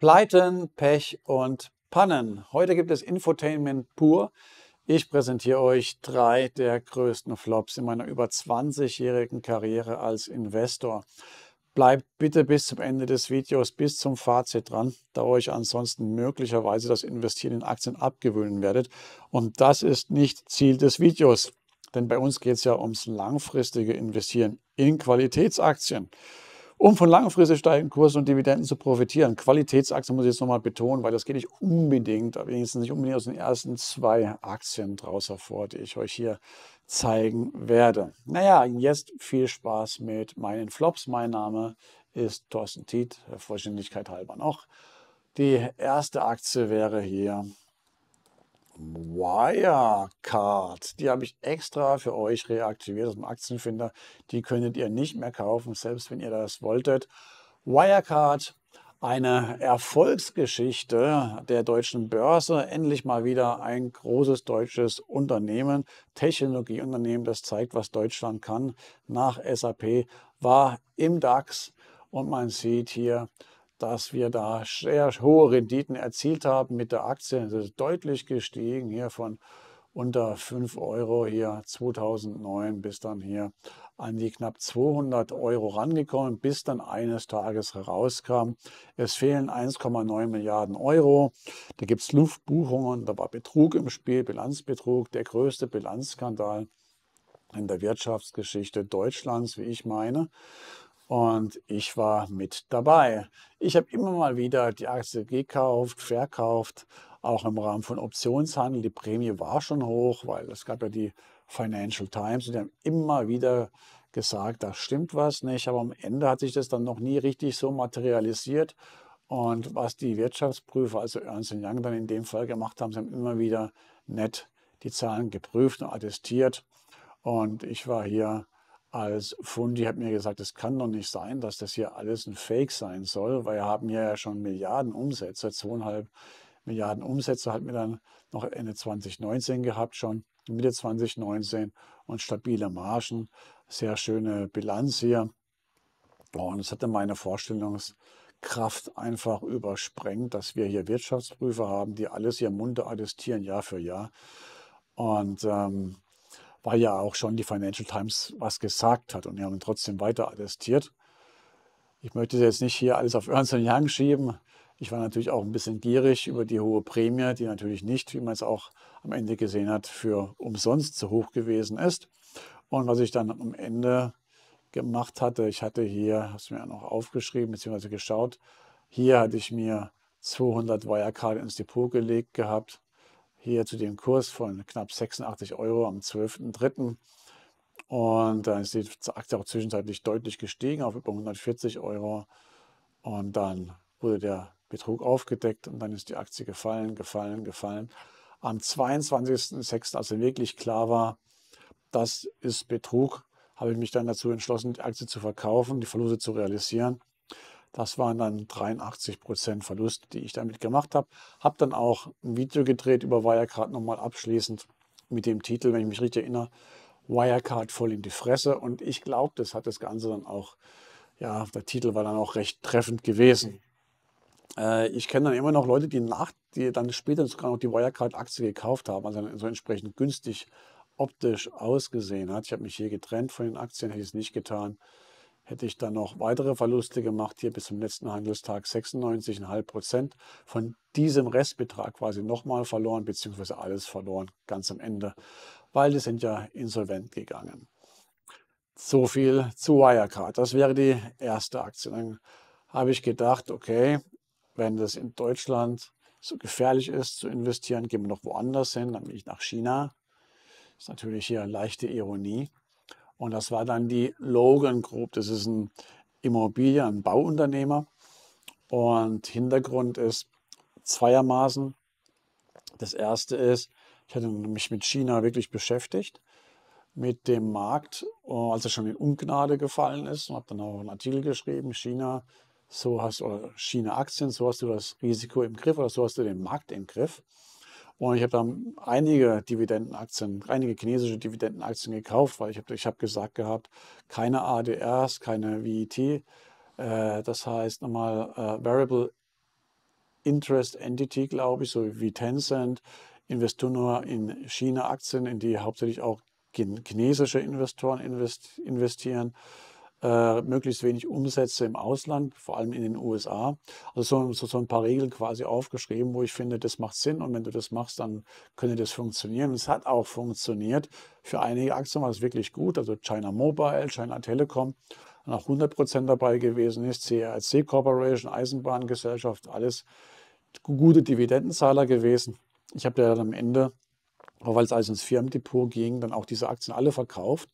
Pleiten, Pech und Pannen. Heute gibt es Infotainment pur. Ich präsentiere euch drei der größten Flops in meiner über 20-jährigen Karriere als Investor. Bleibt bitte bis zum Ende des Videos, bis zum Fazit dran, da euch ansonsten möglicherweise das Investieren in Aktien abgewöhnen werdet. Und das ist nicht Ziel des Videos, denn bei uns geht es ja ums langfristige Investieren in Qualitätsaktien um von langfristig steigenden Kursen und Dividenden zu profitieren. Qualitätsaktien muss ich jetzt nochmal betonen, weil das geht nicht unbedingt, wenigstens nicht unbedingt aus den ersten zwei Aktien draus hervor, die ich euch hier zeigen werde. Naja, jetzt viel Spaß mit meinen Flops. Mein Name ist Thorsten Tiet, Vollständigkeit halber noch. Die erste Aktie wäre hier Wirecard. Die habe ich extra für euch reaktiviert aus dem Aktienfinder. Die könntet ihr nicht mehr kaufen, selbst wenn ihr das wolltet. Wirecard, eine Erfolgsgeschichte der deutschen Börse. Endlich mal wieder ein großes deutsches Unternehmen, Technologieunternehmen, das zeigt, was Deutschland kann. Nach SAP war im DAX und man sieht hier, dass wir da sehr hohe Renditen erzielt haben mit der Aktie. Das ist deutlich gestiegen hier von unter 5 Euro hier 2009 bis dann hier an die knapp 200 Euro rangekommen, bis dann eines Tages herauskam, es fehlen 1,9 Milliarden Euro. Da gibt es Luftbuchungen, da war Betrug im Spiel, Bilanzbetrug, der größte Bilanzskandal in der Wirtschaftsgeschichte Deutschlands, wie ich meine und ich war mit dabei. Ich habe immer mal wieder die Aktie gekauft, verkauft, auch im Rahmen von Optionshandel. Die Prämie war schon hoch, weil es gab ja die Financial Times und die haben immer wieder gesagt, da stimmt was nicht. Aber am Ende hat sich das dann noch nie richtig so materialisiert. Und was die Wirtschaftsprüfer, also Ernst Young, dann in dem Fall gemacht haben, sie haben immer wieder nett die Zahlen geprüft und attestiert. Und ich war hier als Fundi hat mir gesagt, es kann doch nicht sein, dass das hier alles ein Fake sein soll, weil wir haben hier ja schon Milliarden Umsätze, zweieinhalb Milliarden Umsätze hatten wir dann noch Ende 2019 gehabt schon, Mitte 2019 und stabile Margen, sehr schöne Bilanz hier. Und es hatte meine Vorstellungskraft einfach übersprengt, dass wir hier Wirtschaftsprüfer haben, die alles hier munter attestieren, Jahr für Jahr. Und ähm, weil ja auch schon die Financial Times was gesagt hat und die haben trotzdem weiter attestiert. Ich möchte jetzt nicht hier alles auf Ernst Young schieben. Ich war natürlich auch ein bisschen gierig über die hohe Prämie, die natürlich nicht, wie man es auch am Ende gesehen hat, für umsonst zu hoch gewesen ist. Und was ich dann am Ende gemacht hatte, ich hatte hier, habe es mir noch aufgeschrieben bzw. geschaut, hier hatte ich mir 200 Wirecard ins Depot gelegt gehabt hier zu dem Kurs von knapp 86 Euro am 12.03. Und dann ist die Aktie auch zwischenzeitlich deutlich gestiegen auf über 140 Euro. Und dann wurde der Betrug aufgedeckt und dann ist die Aktie gefallen, gefallen, gefallen. Am 22.06., als wirklich klar war, das ist Betrug, habe ich mich dann dazu entschlossen, die Aktie zu verkaufen, die Verluste zu realisieren das waren dann 83 Prozent Verlust, die ich damit gemacht habe. Habe dann auch ein Video gedreht über Wirecard nochmal abschließend mit dem Titel, wenn ich mich richtig erinnere, Wirecard voll in die Fresse. Und ich glaube, das hat das Ganze dann auch, ja, der Titel war dann auch recht treffend gewesen. Äh, ich kenne dann immer noch Leute, die nach, die dann später sogar noch die Wirecard-Aktie gekauft haben, also so entsprechend günstig optisch ausgesehen hat. Ich habe mich hier getrennt von den Aktien, hätte ich es nicht getan hätte ich dann noch weitere Verluste gemacht, hier bis zum letzten Handelstag 96,5 Prozent. Von diesem Restbetrag quasi nochmal verloren, beziehungsweise alles verloren, ganz am Ende, weil die sind ja insolvent gegangen. So viel zu Wirecard. Das wäre die erste Aktie. Dann habe ich gedacht, okay, wenn das in Deutschland so gefährlich ist zu investieren, gehen wir noch woanders hin, dann gehe ich nach China. Das ist natürlich hier leichte Ironie. Und das war dann die Logan Group. Das ist ein Immobilien-, ein Bauunternehmer. Und Hintergrund ist zweiermaßen. Das erste ist, ich hatte mich mit China wirklich beschäftigt, mit dem Markt, äh, als er schon in Ungnade gefallen ist. Und habe dann auch einen Artikel geschrieben, China, so hast, oder China-Aktien, so hast du das Risiko im Griff oder so hast du den Markt im Griff. Und ich habe dann einige Dividendenaktien, einige chinesische Dividendenaktien gekauft, weil ich habe ich hab gesagt gehabt, keine ADRs, keine VIT. E äh, das heißt nochmal äh, Variable Interest Entity, glaube ich, so wie Tencent, investieren nur in China Aktien, in die hauptsächlich auch chinesische Investoren investieren äh, möglichst wenig Umsätze im Ausland, vor allem in den USA. Also so, so, so, ein paar Regeln quasi aufgeschrieben, wo ich finde, das macht Sinn und wenn du das machst, dann könnte das funktionieren. Und es hat auch funktioniert. Für einige Aktien war es wirklich gut, also China Mobile, China Telekom, noch 100 dabei gewesen ist, CRC Corporation, Eisenbahngesellschaft, alles gute Dividendenzahler gewesen. Ich habe ja dann am Ende, weil es alles ins Firmendepot ging, dann auch diese Aktien alle verkauft.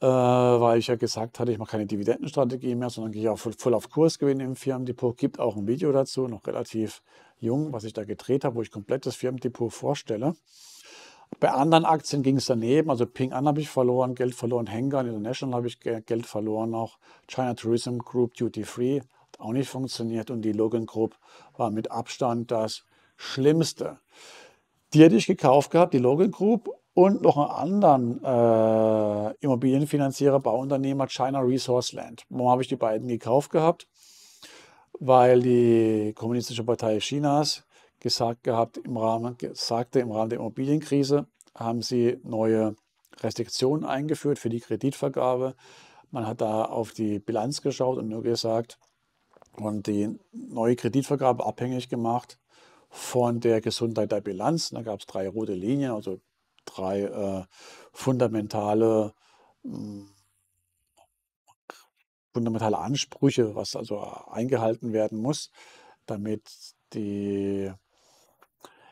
Äh, weil ich ja gesagt hatte, ich mache keine Dividendenstrategie mehr, sondern gehe auch voll auf Kursgewinn im Firmendepot. Gibt auch ein Video dazu, noch relativ jung, was ich da gedreht habe, wo ich komplett das Firmendepot vorstelle. Bei anderen Aktien ging es daneben. Also Ping An habe ich verloren, Geld verloren, Hengar International habe ich Geld verloren, auch China Tourism Group Duty Free hat auch nicht funktioniert und die Logan Group war mit Abstand das Schlimmste. Die hätte ich gekauft gehabt, die Logan Group, und noch einen anderen äh, Immobilienfinanzierer, Bauunternehmer, China Resource Land. Warum habe ich die beiden gekauft gehabt? Weil die Kommunistische Partei Chinas gesagt gehabt im Rahmen, sagte im Rahmen der Immobilienkrise, haben sie neue Restriktionen eingeführt für die Kreditvergabe. Man hat da auf die Bilanz geschaut und nur gesagt und die neue Kreditvergabe abhängig gemacht von der Gesundheit der Bilanz. Da gab es drei rote Linien, also drei äh, fundamentale, mh, hm, fundamentale Ansprüche, was also äh, eingehalten werden muss, damit die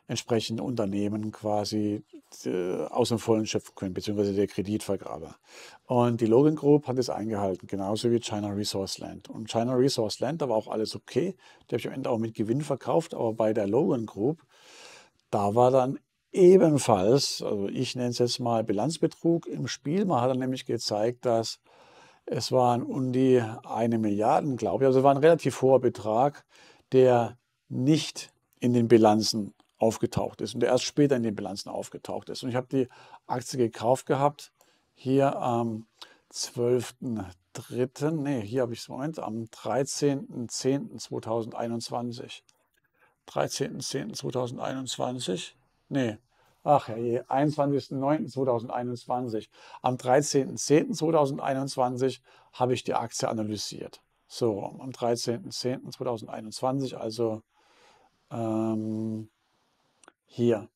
entsprechenden Unternehmen quasi äh, aus dem Vollen schöpfen können, beziehungsweise der Kreditvergabe. Und die Logan Group hat es eingehalten, genauso wie China Resource Land. Und China Resource Land, da war auch alles okay. Die habe ich am Ende auch mit Gewinn verkauft, aber bei der Logan Group, da war dann ebenfalls, also ich nenne es jetzt mal Bilanzbetrug im Spiel. Man hat dann nämlich gezeigt, dass es waren um die eine Milliarde, glaube ich, also war ein relativ hoher Betrag, der nicht in den Bilanzen aufgetaucht ist und der erst später in den Bilanzen aufgetaucht ist. Und ich habe die Aktie gekauft gehabt, hier am 12.03., nee, hier habe ich es, Moment, am 13.10.2021. 13.10.2021 Nee. Ach je, 21.09.2021. Am 13.10.2021 habe ich die Aktie analysiert. So, am 13.10.2021, also ähm, hier.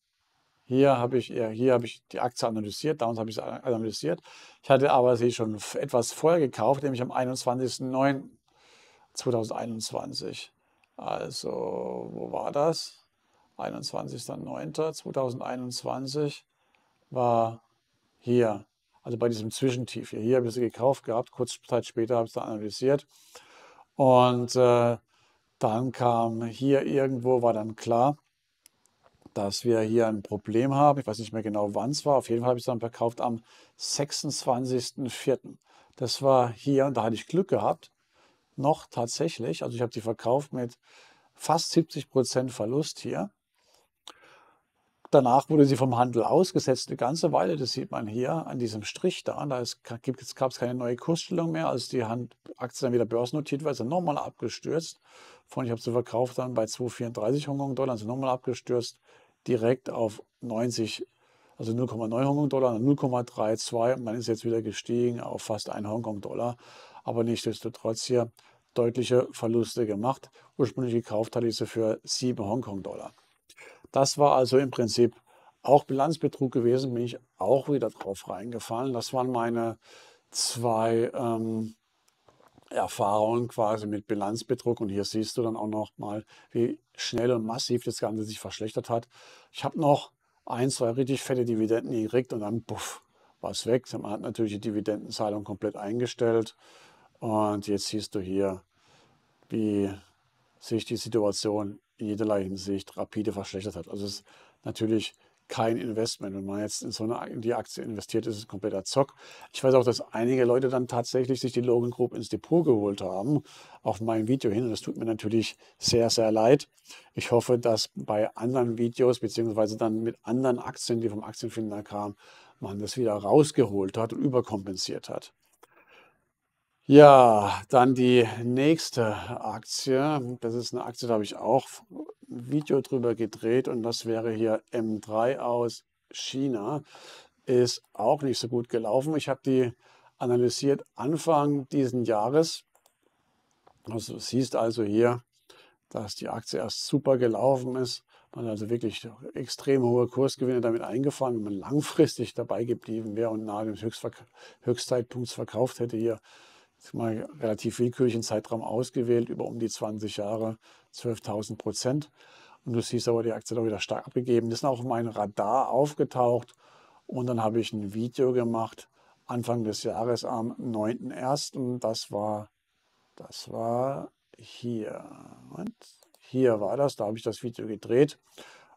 Hier habe ich, hier habe ich die Aktie analysiert, damals habe ich sie analysiert. Ich hatte aber sie schon etwas vorher gekauft, nämlich am 21.09.2021. Also, wo war das? 21.09.2021 war hier, also bei diesem Zwischentief hier. Hier habe ich sie gekauft gehabt, kurze Zeit später habe ich es dann analysiert. Und äh, dann kam hier irgendwo, war dann klar, dass wir hier ein Problem haben. Ich weiß nicht mehr genau, wann es war. Auf jeden Fall habe ich es dann verkauft am 26.04. Das war hier, und da hatte ich Glück gehabt, noch tatsächlich. Also ich habe die verkauft mit fast 70% Verlust hier danach wurde sie vom Handel ausgesetzt, eine ganze Weile. Das sieht man hier an diesem Strich da. Da gab es keine neue Kursstellung mehr. Als die Hand, Aktie dann wieder börsennotiert war, ist er nochmal abgestürzt. Von, ich habe sie verkauft dann bei 2,34 Hongkong-Dollar, also nochmal abgestürzt, direkt auf 90, also 0,9 Hongkong-Dollar, 0,32. Und man ist jetzt wieder gestiegen auf fast 1 Hongkong-Dollar. Aber nichtsdestotrotz hier deutliche Verluste gemacht. Ursprünglich gekauft hatte ich sie für 7 Hongkong-Dollar. Das war also im Prinzip auch Bilanzbetrug gewesen, bin ich auch wieder drauf reingefallen. Das waren meine zwei ähm, Erfahrungen quasi mit Bilanzbetrug. Und hier siehst du dann auch noch mal, wie schnell und massiv das Ganze sich verschlechtert hat. Ich habe noch ein, zwei richtig fette Dividenden gekriegt und dann puff, war es weg. Man hat natürlich die Dividendenzahlung komplett eingestellt. Und jetzt siehst du hier, wie sich die Situation in jederlei Hinsicht rapide verschlechtert hat. Also es ist natürlich kein Investment. Wenn man jetzt in so eine in die Aktie investiert, ist es ein kompletter Zock. Ich weiß auch, dass einige Leute dann tatsächlich sich die Logan Group ins Depot geholt haben, auf mein Video hin. Und das tut mir natürlich sehr, sehr leid. Ich hoffe, dass bei anderen Videos, beziehungsweise dann mit anderen Aktien, die vom Aktienfinder kamen, man das wieder rausgeholt hat und überkompensiert hat. Ja, dann die nächste Aktie. Das ist eine Aktie, da habe ich auch ein Video drüber gedreht und das wäre hier M3 aus China. Ist auch nicht so gut gelaufen. Ich habe die analysiert Anfang diesen Jahres. Also du siehst also hier, dass die Aktie erst super gelaufen ist. Man hat also wirklich extrem hohe Kursgewinne damit eingefahren. Wenn man langfristig dabei geblieben wäre und nahe dem Höchstzeitpunkt verkauft hätte hier, ist mal relativ willkürlichen Zeitraum ausgewählt, über um die 20 Jahre, 12.000 Prozent. Und du siehst aber, die Aktie hat auch wieder stark abgegeben. Das ist auch auf mein Radar aufgetaucht. Und dann habe ich ein Video gemacht, Anfang des Jahres am 9.01. Das war, das war hier. Und hier war das, da habe ich das Video gedreht.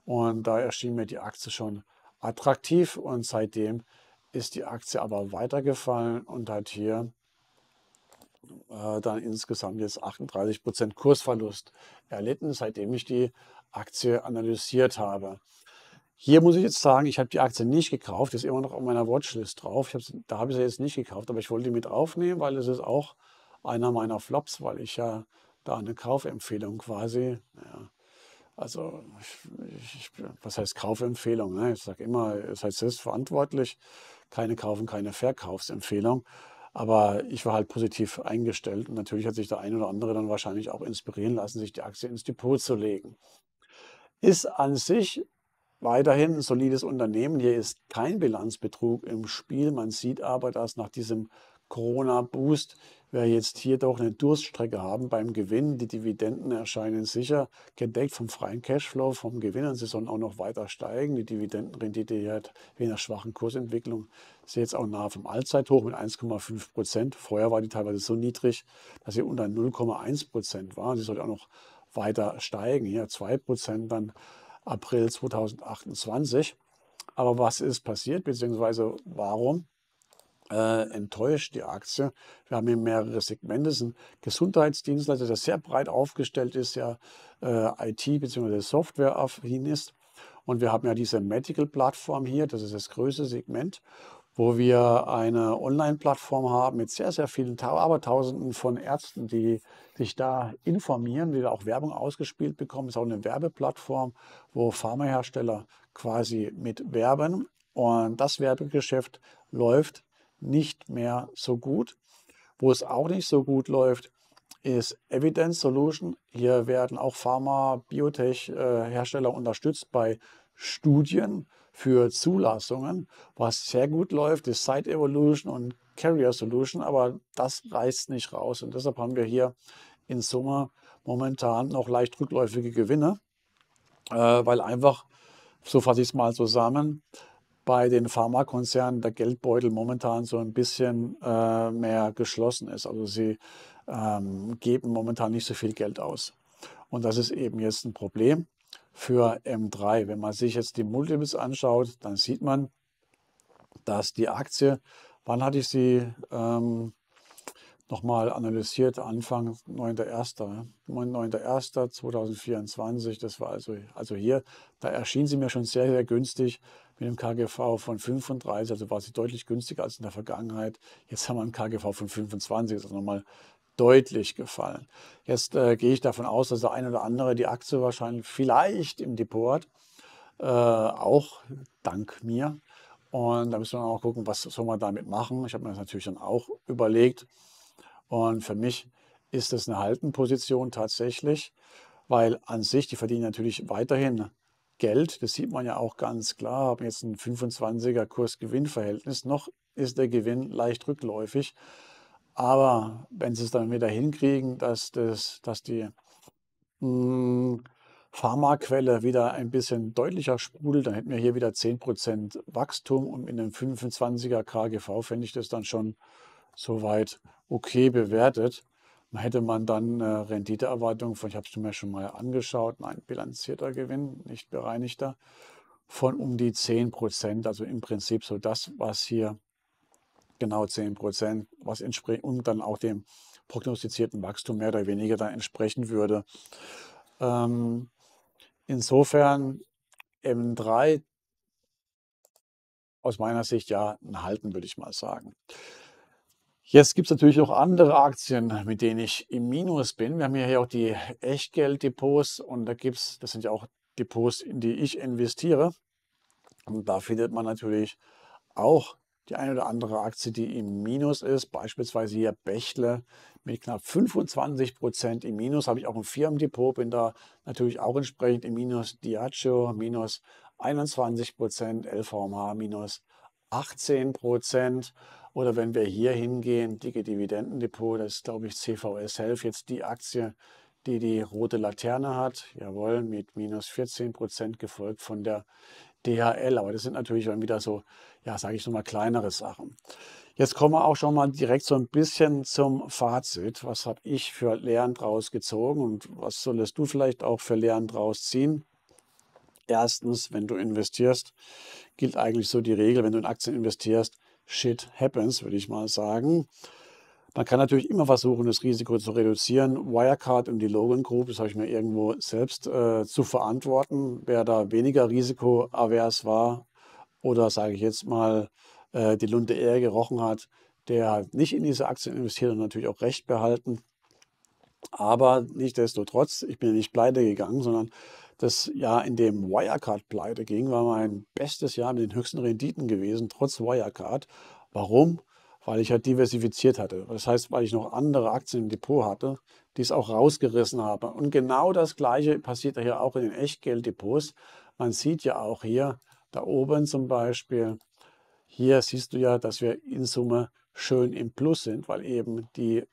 Und da erschien mir die Aktie schon attraktiv. Und seitdem ist die Aktie aber weitergefallen und hat hier äh, dann insgesamt jetzt 38 Prozent Kursverlust erlitten, seitdem ich die Aktie analysiert habe. Hier muss ich jetzt sagen, ich habe die Aktie nicht gekauft, ist immer noch auf meiner Watchlist drauf. Hab, da habe ich sie jetzt nicht gekauft, aber ich wollte die mit aufnehmen, weil es ist auch einer meiner Flops, weil ich ja da eine Kaufempfehlung quasi, ja, also ich, ich, was heißt Kaufempfehlung? Ne? Ich sage immer, es heißt selbstverantwortlich, verantwortlich, keine Kaufen, keine Verkaufsempfehlung. Aber ich war halt positiv eingestellt und natürlich hat sich der ein oder andere dann wahrscheinlich auch inspirieren lassen, sich die Aktie ins Depot zu legen. Ist an sich weiterhin ein solides Unternehmen. Hier ist kein Bilanzbetrug im Spiel. Man sieht aber, dass nach diesem Corona-Boost wir jetzt hier doch eine Durststrecke haben beim Gewinn. Die Dividenden erscheinen sicher gedeckt vom freien Cashflow, vom Gewinn und sie sollen auch noch weiter steigen. Die Dividendenrendite hat wegen der schwachen Kursentwicklung ist jetzt auch nahe vom Allzeithoch mit 1,5 Prozent. Vorher war die teilweise so niedrig, dass sie unter 0,1 Prozent war. Sie sollte auch noch weiter steigen, hier 2 Prozent dann April 2028. Aber was ist passiert, beziehungsweise warum äh, enttäuscht, die Aktie. Wir haben hier mehrere Segmente. Es ist ein Gesundheitsdienstleister, der sehr breit aufgestellt ist, ja äh, IT- bzw. Software-affin ist. Und wir haben ja diese Medical-Plattform hier, das ist das größte Segment, wo wir eine Online-Plattform haben mit sehr, sehr vielen, aber Tausenden von Ärzten, die sich da informieren, die da auch Werbung ausgespielt bekommen. Es ist auch eine Werbeplattform, wo Pharmahersteller quasi mit werben. Und das Werbegeschäft läuft nicht mehr so gut. Wo es auch nicht so gut läuft, ist Evidence Solution. Hier werden auch Pharma, Biotech-Hersteller unterstützt bei Studien für Zulassungen. Was sehr gut läuft, ist Site Evolution und Carrier Solution, aber das reißt nicht raus. Und deshalb haben wir hier in Summe momentan noch leicht rückläufige Gewinne, äh, weil einfach, so fasse ich es mal zusammen, bei den Pharmakonzernen der Geldbeutel momentan so ein bisschen äh, mehr geschlossen ist. Also sie ähm, geben momentan nicht so viel Geld aus. Und das ist eben jetzt ein Problem für M3. Wenn man sich jetzt die Multiples anschaut, dann sieht man, dass die Aktie, wann hatte ich sie ähm, nochmal analysiert, Anfang 9.1. 9.1.2024, das war also, also hier, da erschien sie mir schon sehr, sehr günstig mit einem KGV von 35, also war sie deutlich günstiger als in der Vergangenheit. Jetzt haben wir einen KGV von 25, das ist nochmal deutlich gefallen. Jetzt äh, gehe ich davon aus, dass der eine oder andere die Aktie wahrscheinlich vielleicht im Depot hat, äh, auch dank mir. Und da müssen wir auch gucken, was soll man damit machen. Ich habe mir das natürlich dann auch überlegt. Und für mich ist das eine Haltenposition tatsächlich, weil an sich, die verdienen natürlich weiterhin Geld. Das sieht man ja auch ganz klar. Haben jetzt ein 25er Kurs-Gewinn-Verhältnis. Noch ist der Gewinn leicht rückläufig. Aber wenn sie es dann wieder hinkriegen, dass, das, dass die mh, hm, Pharmaquelle wieder ein bisschen deutlicher sprudelt, dann hätten wir hier wieder 10% Wachstum und in einem 25er KGV fände ich das dann schon soweit okay bewertet. Hätte man dann eine äh, Renditeerwartung von, ich habe es mir schon mal angeschaut, ein bilanzierter Gewinn, nicht bereinigter, von um die 10 Prozent. Also im Prinzip so das, was hier genau 10 Prozent, was entspricht und dann auch dem prognostizierten Wachstum mehr oder weniger dann entsprechen würde. Ähm, insofern M3 aus meiner Sicht ja ein Halten, würde ich mal sagen. Jetzt gibt es natürlich noch andere Aktien, mit denen ich im Minus bin. Wir haben ja hier auch die Echtgelddepots und da gibt es, das sind ja auch Depots, in die ich investiere. Und da findet man natürlich auch die eine oder andere Aktie, die im Minus ist. Beispielsweise hier Bächle mit knapp 25 Prozent im Minus. Habe ich auch ein Firmendepot, bin da natürlich auch entsprechend im Minus. Diageo minus 21 Prozent, LVMH minus 18 Prozent. Oder wenn wir hier hingehen, dicke Dividendendepot, das ist, glaube ich, CVS Health, jetzt die Aktie, die die rote Laterne hat, jawohl, mit minus 14 Prozent gefolgt von der DHL. Aber das sind natürlich dann wieder so, ja, sage ich nochmal, kleinere Sachen. Jetzt kommen wir auch schon mal direkt so ein bisschen zum Fazit. Was habe ich für Lehren draus gezogen und was solltest du vielleicht auch für Lehren draus ziehen? Erstens, wenn du investierst, gilt eigentlich so die Regel, wenn du in Aktien investierst, Shit happens, würde ich mal sagen. Man kann natürlich immer versuchen, das Risiko zu reduzieren. Wirecard und die Logan Group, das habe ich mir irgendwo selbst äh, zu verantworten. Wer da weniger risikoavers war oder, sage ich jetzt mal, äh, die Lunte eher gerochen hat, der hat nicht in diese Aktien investiert und natürlich auch Recht behalten. Aber nichtsdestotrotz, ich bin ja nicht pleite gegangen, sondern das Jahr, in dem Wirecard pleite ging, war mein bestes Jahr mit den höchsten Renditen gewesen, trotz Wirecard. Warum? Weil ich halt diversifiziert hatte. Das heißt, weil ich noch andere Aktien im Depot hatte, die es auch rausgerissen habe. Und genau das Gleiche passiert ja hier auch in den Echtgelddepots. Man sieht ja auch hier, da oben zum Beispiel, hier siehst du ja, dass wir in Summe schön im Plus sind, weil eben die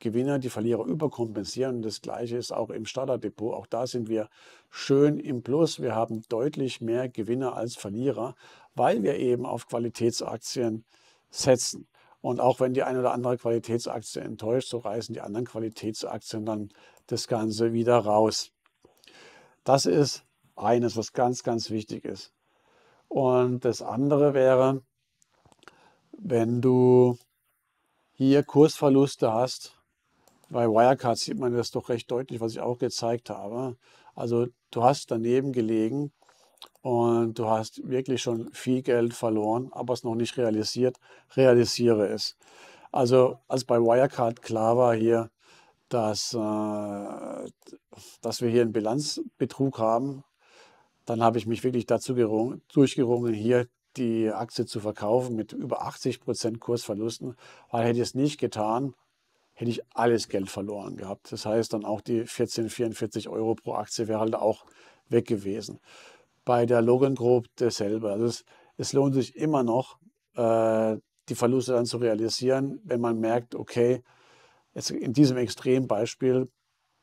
Gewinner die Verlierer überkompensieren. das Gleiche ist auch im Starterdepot. Auch da sind wir schön im Plus. Wir haben deutlich mehr Gewinner als Verlierer, weil wir eben auf Qualitätsaktien setzen. Und auch wenn die eine oder andere Qualitätsaktie enttäuscht, so reißen die anderen Qualitätsaktien dann das Ganze wieder raus. Das ist eines, was ganz, ganz wichtig ist. Und das andere wäre, wenn du hier Kursverluste hast, bei Wirecard sieht man das doch recht deutlich, was ich auch gezeigt habe. Also du hast daneben gelegen und du hast wirklich schon viel Geld verloren, aber es noch nicht realisiert, realisiere es. Also als bei Wirecard klar war hier, dass, äh, dass wir hier einen Bilanzbetrug haben, dann habe ich mich wirklich dazu gerungen, durchgerungen, hier die Aktie zu verkaufen mit über 80 Prozent Kursverlusten, weil hätte ich es nicht getan, hätte ich alles Geld verloren gehabt. Das heißt, dann auch die 14,44 Euro pro Aktie wäre halt auch weg gewesen. Bei der Logan Group dasselbe. Also es, es lohnt sich immer noch, äh, die Verluste dann zu realisieren, wenn man merkt, okay, jetzt in diesem Extrembeispiel,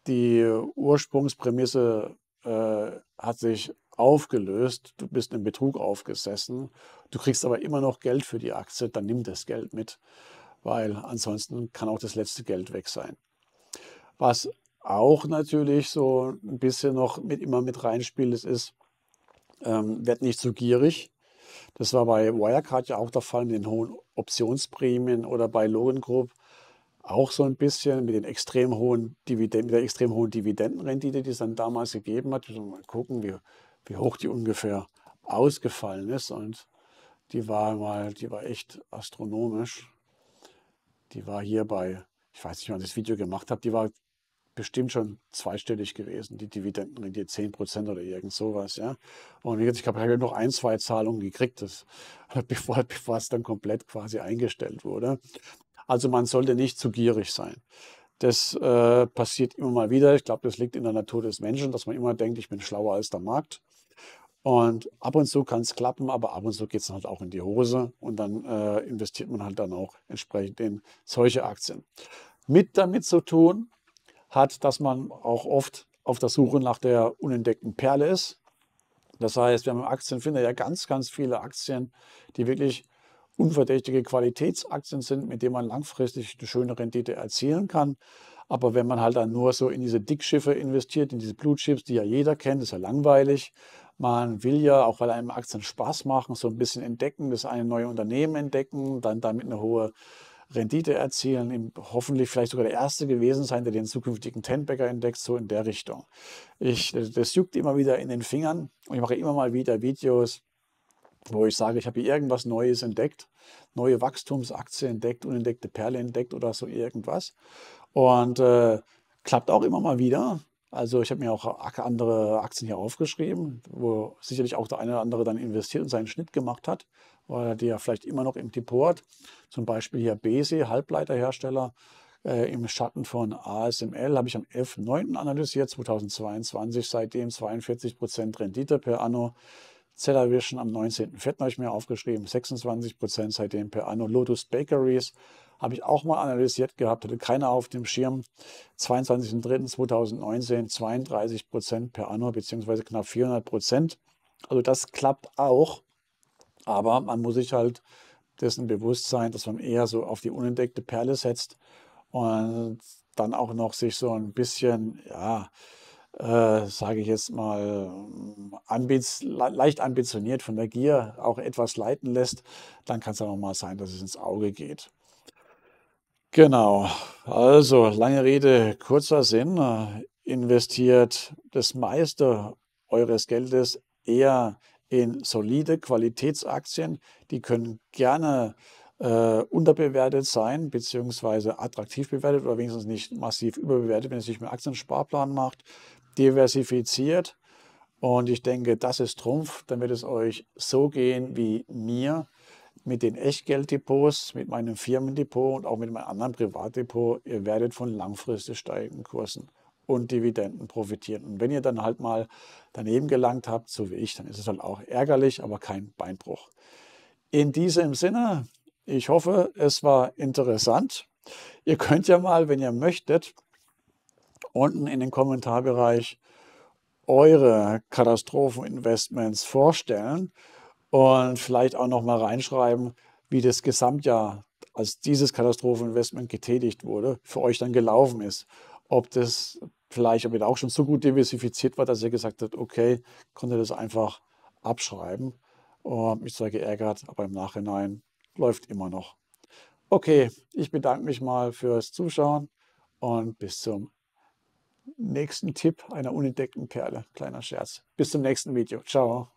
die Ursprungsprämisse äh, hat sich aufgelöst, du bist im Betrug aufgesessen, du kriegst aber immer noch Geld für die Aktie, dann nimm das Geld mit weil ansonsten kann auch das letzte Geld weg sein. Was auch natürlich so ein bisschen noch mit, immer mit reinspielt, ist, ist ähm, werd nicht zu gierig. Das war bei Wirecard ja auch der Fall mit den hohen Optionsprämien oder bei Logan Group auch so ein bisschen mit, den extrem hohen Dividenden, mit der extrem hohen Dividendenrendite, die es dann damals gegeben hat. Also mal gucken, wie, wie hoch die ungefähr ausgefallen ist. Und die war mal, die war echt astronomisch. Die war hier bei, ich weiß nicht, wann ich das Video gemacht habe, die war bestimmt schon zweistellig gewesen, die Dividendenrendite 10 Prozent oder irgend sowas. Ja? Und ich glaube, ich habe noch ein, zwei Zahlungen gekriegt, das, bevor, bevor es dann komplett quasi eingestellt wurde. Also man sollte nicht zu gierig sein. Das äh, passiert immer mal wieder. Ich glaube, das liegt in der Natur des Menschen, dass man immer denkt, ich bin schlauer als der Markt. Und ab und zu kann es klappen, aber ab und zu geht es halt auch in die Hose und dann äh, investiert man halt dann auch entsprechend in solche Aktien. Mit damit zu tun hat, dass man auch oft auf der Suche nach der unentdeckten Perle ist. Das heißt, wir haben im Aktienfinder ja ganz, ganz viele Aktien, die wirklich unverdächtige Qualitätsaktien sind, mit denen man langfristig eine schöne Rendite erzielen kann. Aber wenn man halt dann nur so in diese Dickschiffe investiert, in diese Blutschips, die ja jeder kennt, ist ja langweilig. Man will ja, auch weil einem Aktien Spaß machen, so ein bisschen entdecken, das eine neue Unternehmen entdecken, dann damit eine hohe Rendite erzielen, hoffentlich vielleicht sogar der Erste gewesen sein, der den zukünftigen tenbacker entdeckt, so in der Richtung. Ich, das juckt immer wieder in den Fingern und ich mache immer mal wieder Videos, wo ich sage, ich habe hier irgendwas Neues entdeckt, neue Wachstumsaktie entdeckt, unentdeckte Perle entdeckt oder so irgendwas. Und äh, klappt auch immer mal wieder. Also ich habe mir auch andere Aktien hier aufgeschrieben, wo sicherlich auch der eine oder andere dann investiert und seinen Schnitt gemacht hat, weil er die ja vielleicht immer noch im Depot hat. Zum Beispiel hier Besi, Halbleiterhersteller, äh, im Schatten von ASML habe ich am 11.09. analysiert, 2022, seitdem 42% Rendite per Anno. Zellavision am 19.04. habe ich mir aufgeschrieben, 26% seitdem per Anno. Lotus Bakeries habe ich auch mal analysiert gehabt, hatte keiner auf dem Schirm. 22.03.2019 32 Prozent per anno, beziehungsweise knapp 400 Prozent. Also das klappt auch, aber man muss sich halt dessen bewusst sein, dass man eher so auf die unentdeckte Perle setzt und dann auch noch sich so ein bisschen, ja, äh, sage ich jetzt mal, ambiz leicht ambitioniert von der Gier auch etwas leiten lässt, dann kann es auch mal sein, dass es ins Auge geht. Genau. Also, lange Rede, kurzer Sinn. Äh, investiert das meiste eures Geldes eher in solide Qualitätsaktien. Die können gerne äh, unterbewertet sein, beziehungsweise attraktiv bewertet oder wenigstens nicht massiv überbewertet, wenn ihr sich mit Aktiensparplan macht. Diversifiziert. Und ich denke, das ist Trumpf. Dann wird es euch so gehen wie mir mit den Echtgelddepots, mit meinem Firmendepot und auch mit meinem anderen Privatdepot, ihr werdet von langfristig steigenden Kursen und Dividenden profitieren. Und wenn ihr dann halt mal daneben gelangt habt, so wie ich, dann ist es halt auch ärgerlich, aber kein Beinbruch. In diesem Sinne, ich hoffe, es war interessant. Ihr könnt ja mal, wenn ihr möchtet, unten in den Kommentarbereich eure Katastropheninvestments vorstellen und vielleicht auch noch mal reinschreiben, wie das Gesamtjahr, als dieses Katastropheninvestment getätigt wurde, für euch dann gelaufen ist. Ob das vielleicht ob ihr da auch schon so gut diversifiziert war, dass ihr gesagt habt, okay, konnte das einfach abschreiben. Und mich zwar geärgert, aber im Nachhinein läuft immer noch. Okay, ich bedanke mich mal fürs Zuschauen und bis zum nächsten Tipp einer unentdeckten Perle. Kleiner Scherz. Bis zum nächsten Video. Ciao.